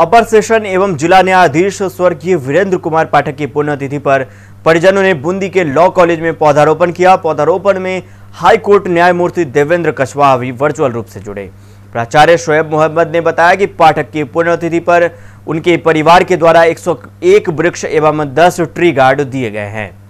अपर session एवं जिला न्यायाधीश स्वर्गीय वीरेंद्र कुमार पाठक की पुण्यतिथि पर परिजनों ने बूंदी के लॉ कॉलेज में पौधारोपण किया पौधारोपण में हाई कोर्ट न्यायमूर्ति देवेंद्र कछवाहा भी वर्चुअल रूप से जुड़े प्राचार्य शोएब मोहम्मद ने बताया कि पाठक की पुण्यतिथि पर उनके परिवार के द्वारा 101 वृक्ष एवं 10 ट्री गार्ड दिए गए हैं